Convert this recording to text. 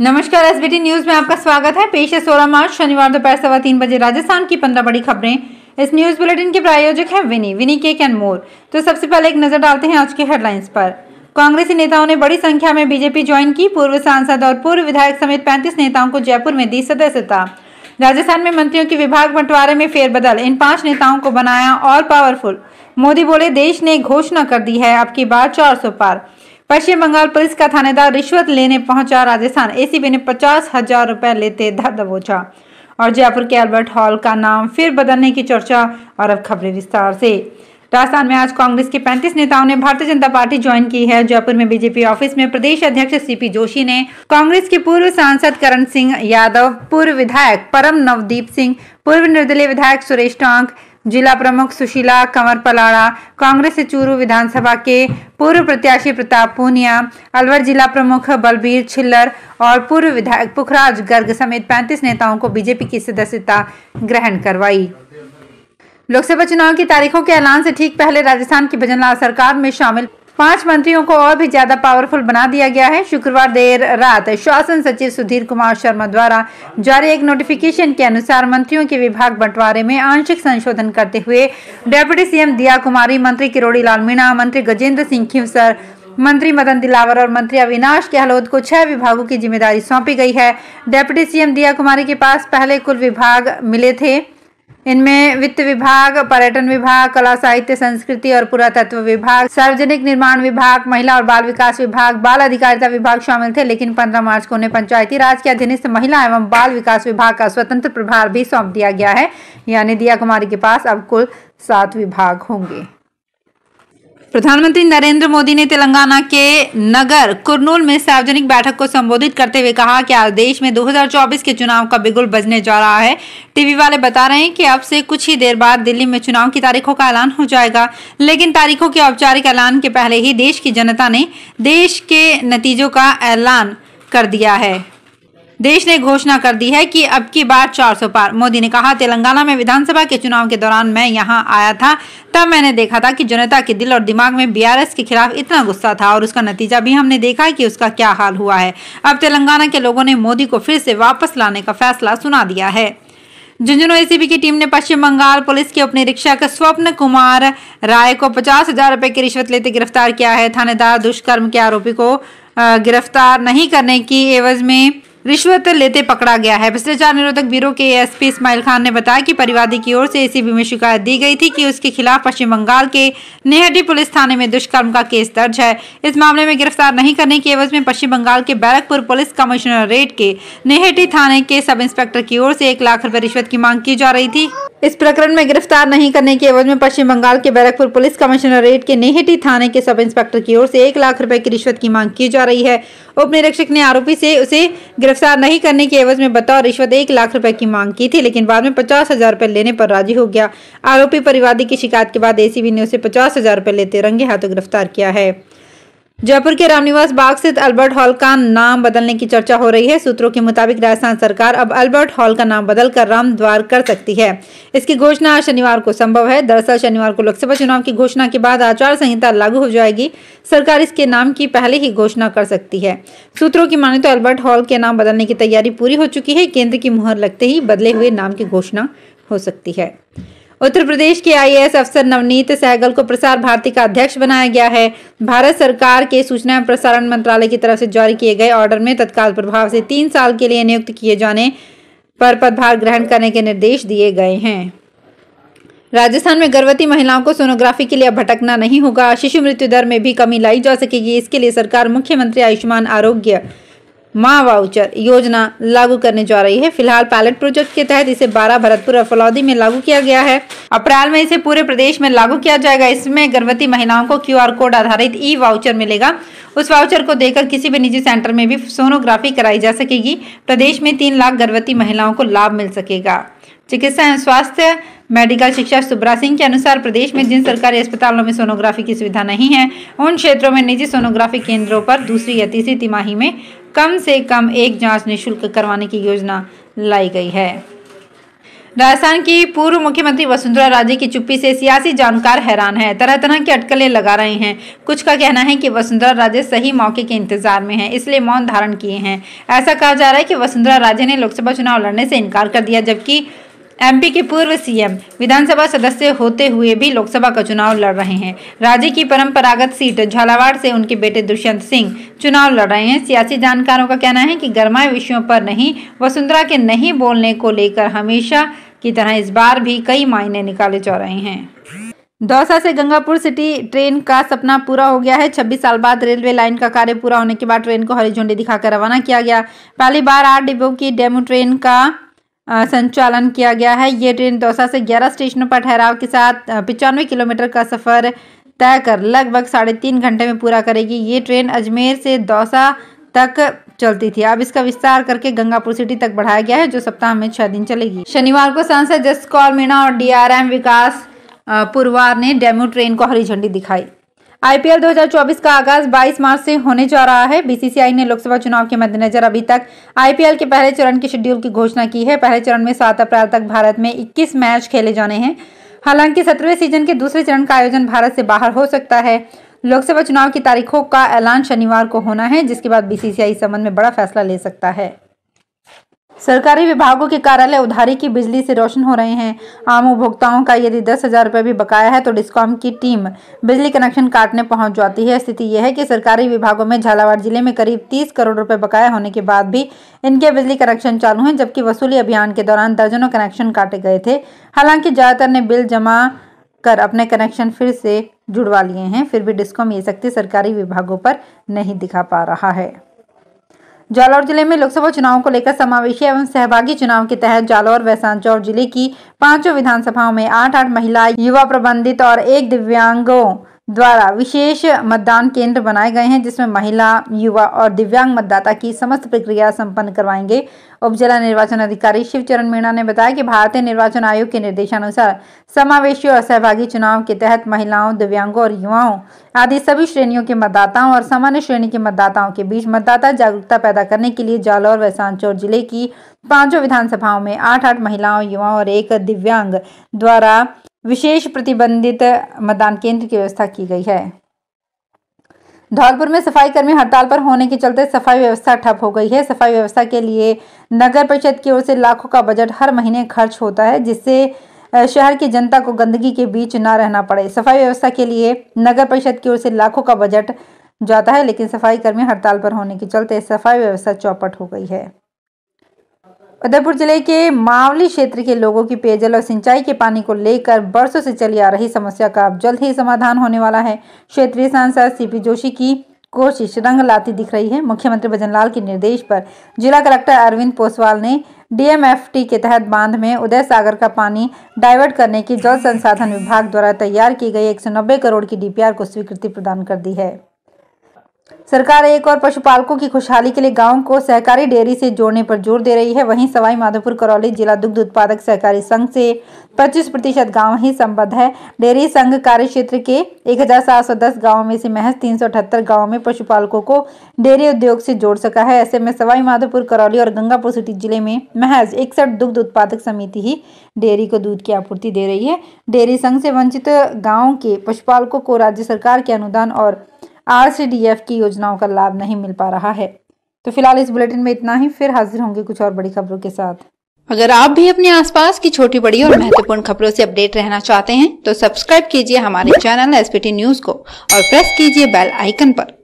नमस्कार SBT news में आपका स्वागत है पेश है सोलह मार्च शनिवार दोपहर सवा तीन बजे राजस्थान की पंद्रह बड़ी खबरें इस न्यूज बुलेटिन के प्रायोजक है विनी विनी केक एंड मोर तो सबसे पहले एक नजर डालते हैं आज के हेडलाइंस पर कांग्रेसी नेताओं ने बड़ी संख्या में बीजेपी ज्वाइन की पूर्व सांसद और पूर्व विधायक समेत पैंतीस नेताओं को जयपुर में दी सदस्यता राजस्थान में मंत्रियों के विभाग बंटवारे में फेरबदल इन पांच नेताओं को बनाया और पावरफुल मोदी बोले देश ने घोषणा कर दी है अब की बार चार पार पश्चिम बंगाल पुलिस का थानेदार रिश्वत लेने पहुंचा राजस्थान एसीबी ने पचास हजार रुपए लेते धर दबोचा और जयपुर के अल्बर्ट हॉल का नाम फिर बदलने की चर्चा और अब खबरें विस्तार से राजस्थान में आज कांग्रेस के 35 नेताओं ने भारतीय जनता पार्टी ज्वाइन की है जयपुर में बीजेपी ऑफिस में प्रदेश अध्यक्ष सीपी जोशी ने कांग्रेस के पूर्व सांसद करण सिंह यादव पूर्व विधायक परम नवदीप सिंह पूर्व निर्दलीय विधायक सुरेश टांग जिला प्रमुख सुशीला कंवर पलाड़ा कांग्रेस चूरू विधानसभा के पूर्व प्रत्याशी प्रताप पूनिया अलवर जिला प्रमुख बलबीर छिल्लर और पूर्व विधायक पुखराज गर्ग समेत 35 नेताओं को बीजेपी की सदस्यता ग्रहण करवाई लोकसभा चुनाव की तारीखों के ऐलान से ठीक पहले राजस्थान की भजनलाल सरकार में शामिल पांच मंत्रियों को और भी ज्यादा पावरफुल बना दिया गया है शुक्रवार देर रात शासन सचिव सुधीर कुमार शर्मा द्वारा जारी एक नोटिफिकेशन के अनुसार मंत्रियों के विभाग बंटवारे में आंशिक संशोधन करते हुए डेप्यूटी सीएम दिया कुमारी मंत्री किरोड़ी लाल मीणा मंत्री गजेंद्र सिंह खिवसर मंत्री मदन दिलावर और मंत्री अविनाश गहलोत को छह विभागों की जिम्मेदारी सौंपी गई है डेप्यूटी सीएम दिया कुमारी के पास पहले कुल विभाग मिले थे इनमें वित्त विभाग पर्यटन विभाग कला साहित्य संस्कृति और पुरातत्व विभाग सार्वजनिक निर्माण विभाग महिला और बाल विकास विभाग बाल अधिकारिता विभाग शामिल थे लेकिन 15 मार्च को उन्हें पंचायती राज के अधीनस्थ महिला एवं बाल विकास विभाग का स्वतंत्र प्रभार भी सौंप दिया गया है यानी दिया कुमारी के पास अब कुल सात विभाग होंगे प्रधानमंत्री नरेंद्र मोदी ने तेलंगाना के नगर कुरनूल में सार्वजनिक बैठक को संबोधित करते हुए कहा कि आज देश में 2024 के चुनाव का बिगुल बजने जा रहा है टीवी वाले बता रहे हैं कि अब से कुछ ही देर बाद दिल्ली में चुनाव की तारीखों का ऐलान हो जाएगा लेकिन तारीखों के औपचारिक ऐलान के पहले ही देश की जनता ने देश के नतीजों का ऐलान कर दिया है देश ने घोषणा कर दी है कि अब की बार 400 पार मोदी ने कहा तेलंगाना में विधानसभा के चुनाव के दौरान मैं यहां आया था तब मैंने देखा था कि जनता के दिल और दिमाग में बीआरएस के खिलाफ इतना गुस्सा था और उसका नतीजा भी हमने देखा कि उसका क्या हाल हुआ है अब तेलंगाना के लोगों ने मोदी को फिर से वापस लाने का फैसला सुना दिया है झुंझुनू एसीबी की टीम ने पश्चिम बंगाल पुलिस के उप निरीक्षक स्वप्न कुमार राय को पचास हजार रुपए की रिश्वत लेते गिरफ्तार किया है थानेदार दुष्कर्म के आरोपी को गिरफ्तार नहीं करने की एवज में रिश्वत लेते पकड़ा गया है भ्रष्टाचार निरोधक ब्यूरो के एसपी इस्माइल खान ने बताया कि परिवादी की ओर से एसीबी में शिकायत दी गई थी कि उसके खिलाफ पश्चिम बंगाल के नेहटी पुलिस थाने में दुष्कर्म का केस दर्ज है इस मामले में गिरफ्तार नहीं करने की एवज में पश्चिम बंगाल के बैरकपुर पुलिस कमिश्नरेट के नेहटी थाने के सब इंस्पेक्टर की ओर से एक लाख रूपए रिश्वत की मांग की जा रही थी इस प्रकरण में गिरफ्तार नहीं करने के एवज में पश्चिम बंगाल के बैरकपुर पुलिस कमिश्नरेट के नेहटी थाने के सब इंस्पेक्टर की ओर से एक लाख रुपए की रिश्वत की मांग की जा रही है उप निरीक्षक ने आरोपी से उसे गिरफ्तार नहीं करने के एवज में बतौर रिश्वत एक लाख रुपए की मांग की थी लेकिन बाद में पचास हजार रूपए लेने पर राजी हो गया आरोपी परिवादी की शिकायत के बाद एसीबी ने उसे पचास हजार रूपए लेते रंगे हाथों गिरफ्तार किया है जयपुर के रामनिवास बाग स्थित अल्बर्ट हॉल का नाम बदलने की चर्चा हो रही है सूत्रों के मुताबिक राजस्थान सरकार अब अल्बर्ट हॉल का नाम बदलकर राम द्वार कर सकती है इसकी घोषणा शनिवार को संभव है दरअसल शनिवार को लोकसभा चुनाव की घोषणा के बाद आचार संहिता लागू हो जाएगी सरकार इसके नाम की पहले ही घोषणा कर सकती है सूत्रों की माने तो अल्बर्ट हॉल के नाम बदलने की तैयारी पूरी हो चुकी है केंद्र की मुहर लगते ही बदले हुए नाम की घोषणा हो सकती है उत्तर प्रदेश के आईएएस अफसर नवनीत सहगल को प्रसार भारती का अध्यक्ष बनाया गया है भारत सरकार के सूचना एवं प्रसारण मंत्रालय की तरफ से जारी किए गए ऑर्डर में तत्काल प्रभाव से तीन साल के लिए नियुक्त किए जाने पर पदभार ग्रहण करने के निर्देश दिए गए हैं राजस्थान में गर्भवती महिलाओं को सोनोग्राफी के लिए भटकना नहीं होगा शिशु मृत्यु दर में भी कमी लाई जा सकेगी इसके लिए सरकार मुख्यमंत्री आयुष्मान आरोग्य माँ वाउचर योजना लागू करने जा रही है फिलहाल पायलट प्रोजेक्ट के तहत इसे बारह भरतपुर और फलौदी में लागू किया गया है अप्रैल में इसे पूरे प्रदेश में लागू किया जाएगा इसमें गर्भवती महिलाओं को क्यूआर कोड आधारित ई वाउचर मिलेगा उस वाउचर को देकर किसी भी निजी सेंटर में भी सोनोग्राफी कराई जा सकेगी प्रदेश में तीन लाख गर्भवती महिलाओं को लाभ मिल सकेगा चिकित्सा एवं स्वास्थ्य मेडिकल शिक्षा सुब्रा सिंह के अनुसार प्रदेश में जिन सरकारी अस्पतालों में सोनोग्राफी की सुविधा नहीं है उन क्षेत्रों में निजी सोनोग्राफी केंद्रों पर दूसरी या तीसरी तिमाही में कम से कम एक जांच निःशुल्क करवाने की योजना लाई गई है राजस्थान की पूर्व मुख्यमंत्री वसुंधरा राजे की चुप्पी से सियासी जानकार हैरान है तरह तरह की अटकलें लगा रहे हैं कुछ का कहना है कि वसुंधरा राजे सही मौके के इंतजार में हैं इसलिए मौन धारण किए हैं ऐसा कहा जा रहा है कि वसुंधरा राजे ने लोकसभा चुनाव लड़ने से इनकार कर दिया जबकि एमपी के पूर्व सीएम विधानसभा सदस्य होते हुए भी लोकसभा का चुनाव लड़ रहे हैं राज्य की परंपरागत सीट झालावाड़ से उनके बेटे दुष्यंत सिंह चुनाव लड़ रहे हैं सियासी जानकारों का कहना है कि गर्माए विषयों पर नहीं वसुंधरा के नहीं बोलने को लेकर हमेशा की तरह इस बार भी कई मायने निकाले जा रहे हैं दौसा से गंगापुर सिटी ट्रेन का सपना पूरा हो गया है 26 साल बाद रेलवे लाइन का कार्य पूरा होने के बाद ट्रेन को हरी झंडी दिखाकर रवाना किया गया पहली बार आठ डिब्बों की डेमो ट्रेन का संचालन किया गया है ये ट्रेन दौसा से 11 स्टेशनों पर ठहराव के साथ पचानवे किलोमीटर का सफ़र तय कर लगभग साढ़े तीन घंटे में पूरा करेगी ये ट्रेन अजमेर से दौसा तक चलती थी अब इसका विस्तार करके गंगापुर सिटी तक बढ़ाया गया है जो सप्ताह में छह दिन चलेगी शनिवार को सांसद जस कौर मीणा और डी विकास पुरवार ने डेमो ट्रेन को हरी झंडी दिखाई आईपीएल 2024 का आगाज 22 मार्च से होने जा रहा है बीसीसीआई ने लोकसभा चुनाव के मद्देनजर अभी तक आईपीएल के पहले चरण के शेड्यूल की घोषणा की है पहले चरण में 7 अप्रैल तक भारत में 21 मैच खेले जाने हैं हालांकि सत्रहवें सीजन के दूसरे चरण का आयोजन भारत से बाहर हो सकता है लोकसभा चुनाव की तारीखों का ऐलान शनिवार को होना है जिसके बाद बीसीसीआई इस संबंध में बड़ा फैसला ले सकता है सरकारी विभागों के कार्यालय उधारी की बिजली से रोशन हो रहे हैं आम उपभोक्ताओं का यदि दस हजार रुपये भी बकाया है तो डिस्कॉम की टीम बिजली कनेक्शन काटने पहुंच जाती है स्थिति यह है कि सरकारी विभागों में झालावाड़ जिले में करीब तीस करोड़ रुपए बकाया होने के बाद भी इनके बिजली कनेक्शन चालू हैं जबकि वसूली अभियान के दौरान दर्जनों कनेक्शन काटे गए थे हालांकि ज़्यादातर ने बिल जमा कर अपने कनेक्शन फिर से जुड़वा लिए हैं फिर भी डिस्कॉम ये सख्ती सरकारी विभागों पर नहीं दिखा पा रहा है जालौर जिले में लोकसभा चुनाव को लेकर समावेशी एवं सहभागी चुनाव के तहत जालौर व सांचौर जिले की पांचों विधानसभाओं में आठ आठ महिला युवा प्रबंधित और एक दिव्यांगों द्वारा विशेष मतदान केंद्र बनाए गए हैं जिसमें महिला युवा और दिव्यांग मतदाता की समस्त प्रक्रिया संपन्न करवाएंगे उप जिला निर्वाचन अधिकारी शिवचरण मीणा ने बताया कि भारतीय निर्वाचन आयोग के निर्देशानुसार समावेशी और सहभागी चुनाव के तहत महिलाओं दिव्यांगों और युवाओं आदि सभी श्रेणियों के मतदाताओं और सामान्य श्रेणी के मतदाताओं के बीच मतदाता जागरूकता पैदा करने के लिए जालौर व सांचौर जिले की पांचों विधानसभाओं में आठ आठ महिलाओं युवाओं और एक दिव्यांग द्वारा विशेष प्रतिबंधित मतदान केंद्र की व्यवस्था की गई है धौलपुर में सफाई कर्मी हड़ताल पर होने के चलते सफाई व्यवस्था ठप हो गई है सफाई व्यवस्था के लिए नगर परिषद की ओर से लाखों का बजट हर महीने खर्च होता है जिससे शहर की जनता को गंदगी के बीच ना रहना पड़े सफाई व्यवस्था के लिए नगर परिषद की ओर से लाखों का बजट जाता है लेकिन सफाई कर्मी हड़ताल पर होने के चलते सफाई व्यवस्था चौपट हो गई है उदयपुर जिले के मावली क्षेत्र के लोगों की पेयजल और सिंचाई के पानी को लेकर बरसों से चली आ रही समस्या का अब जल्द ही समाधान होने वाला है क्षेत्रीय सांसद सीपी जोशी की कोशिश रंग लाती दिख रही है मुख्यमंत्री भजनलाल के निर्देश पर जिला कलेक्टर अरविंद पोसवाल ने डीएमएफटी के तहत बांध में उदय सागर का पानी डाइवर्ट करने की जल संसाधन विभाग द्वारा तैयार की गई एक करोड़ की डीपीआर को स्वीकृति प्रदान कर दी है सरकार एक और पशुपालकों की खुशहाली के लिए गांव को सहकारी डेयरी से जोड़ने पर जोर दे रही है वहीं सवाई माधोपुर करौली जिला दुग्ध उत्पादक सहकारी संघ से 25 प्रतिशत गाँव ही संबद्ध है डेयरी संघ कार्य क्षेत्र के 1710 गांवों में से महज 378 गांवों में पशुपालकों को डेयरी उद्योग से जोड़ सका है ऐसे में सवाई माधोपुर करौली और गंगापुर सिटी जिले में महज इकसठ दुग्ध उत्पादक समिति ही डेयरी को दूध की आपूर्ति दे रही है डेयरी संघ से वंचित गाँव के पशुपालकों को राज्य सरकार के अनुदान और आर सी डी एफ की योजनाओं का लाभ नहीं मिल पा रहा है तो फिलहाल इस बुलेटिन में इतना ही फिर हाजिर होंगे कुछ और बड़ी खबरों के साथ अगर आप भी अपने आसपास की छोटी बड़ी और महत्वपूर्ण खबरों से अपडेट रहना चाहते हैं तो सब्सक्राइब कीजिए हमारे चैनल एसपीटी न्यूज को और प्रेस कीजिए बेल आइकन पर